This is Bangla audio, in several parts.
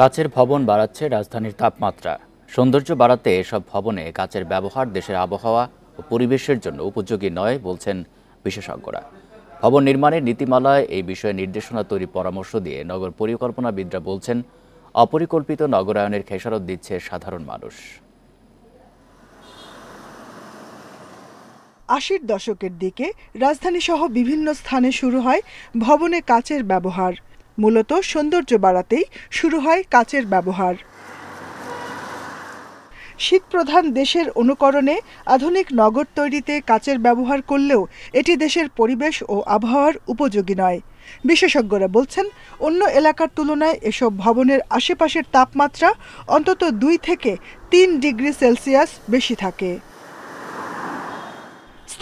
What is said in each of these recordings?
কাচের ভবন বাড়াচ্ছে রাজধানীর তাপমাত্রা সৌন্দর্য বাড়াতে এসব ভবনে কাচের ব্যবহার দেশের আবহাওয়া ও পরিবেশের জন্য উপযোগী নয় বলছেন বিশেষজ্ঞরা ভবন নির্মাণের নীতিমালায় এই বিষয়ে নির্দেশনা তৈরি পরামর্শ দিয়ে নগর পরিকল্পনাবিদরা বলছেন অপরিকল্পিত নগরায়নের খেসারত দিচ্ছে সাধারণ মানুষ আশির দশকের দিকে রাজধানীসহ বিভিন্ন স্থানে শুরু হয় ভবনে কাচের ব্যবহার মূলত সৌন্দর্য বাড়াতেই শুরু হয় কাচের ব্যবহার শীতপ্রধান দেশের অনুকরণে আধুনিক নগর তৈরিতে কাচের ব্যবহার করলেও এটি দেশের পরিবেশ ও আবহাওয়ার উপযোগী নয় বিশেষজ্ঞরা বলছেন অন্য এলাকার তুলনায় এসব ভবনের আশেপাশের তাপমাত্রা অন্তত দুই থেকে তিন ডিগ্রি সেলসিয়াস বেশি থাকে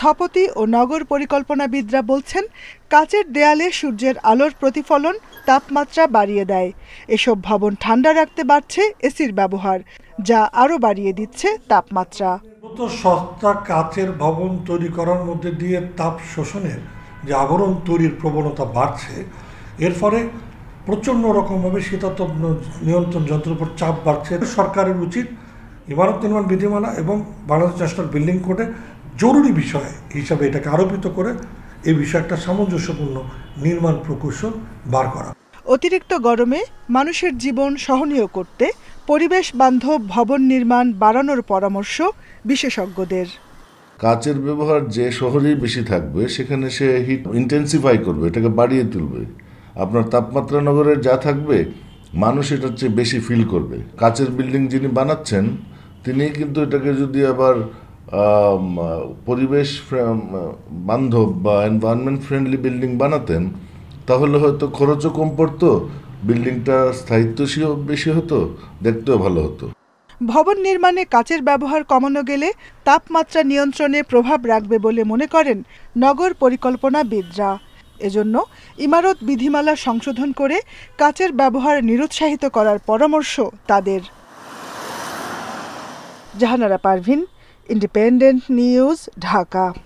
স্থপতি ও নগর পরিকল্পনাবিদরা বলছেন কাচের দেয়ালে সূর্যের আলোর প্রতিফলন তাপমাত্রা বাড়িয়ে দেয় এসব ভবন ঠান্ডা রাখতে বাড়ছে এসির ব্যবহার যা আরও বাড়িয়ে দিচ্ছে তাপমাত্রা সস্তা কাচের ভবন তৈরি করার মধ্যে দিয়ে তাপ শোষণের যে আবরণ তৈরির প্রবণতা বাড়ছে এর ফলে প্রচণ্ড রকমভাবে শীতাতপ নিয়ন্ত্রণ যন্ত্রের উপর চাপ বাড়ছে সরকারের উচিত ইমারত নির্মাণ বিধিমালা এবং বাংলাদেশ ন্যাশনাল বিল্ডিং কোডে জরুরি বিষয় হিসাবে এটাকে আরোপিত করে এই বিষয়টা একটা সামঞ্জস্যপূর্ণ নির্মাণ প্রকৌশল বার করা অতিরিক্ত গরমে মানুষের জীবন সহনীয় করতে পরিবেশ বান্ধব ভবন নির্মাণ বাড়ানোর পরামর্শ বিশেষজ্ঞদের কাচের ব্যবহার যে শহরেই বেশি থাকবে সেখানে সে হিট ইন্টেন্সিফাই করবে এটাকে বাড়িয়ে তুলবে আপনার তাপমাত্রা নগরের যা থাকবে মানুষ এটার চেয়ে বেশি ফিল করবে কাচের বিল্ডিং যিনি বানাচ্ছেন তিনি কিন্তু এটাকে যদি আবার পরিবেশ বান্ধব বা এনভায়রনমেন্ট ফ্রেন্ডলি বিল্ডিং বানাতেন তাহলে হয়তো খরচও কম পড়তো বিল্ডিংটা স্থায়িত্বশীল বেশি হতো দেখতেও ভালো হতো ভবন নির্মাণে কাচের ব্যবহার কমানো গেলে তাপমাত্রা নিয়ন্ত্রণে প্রভাব রাখবে বলে মনে করেন নগর পরিকল্পনাবিদরা এজন্য ইমারত বিধিমালা সংশোধন করে কাচের ব্যবহার নিরুৎসাহিত করার পরামর্শ তাদের Jahanara Parvin Independent News, Dhaka.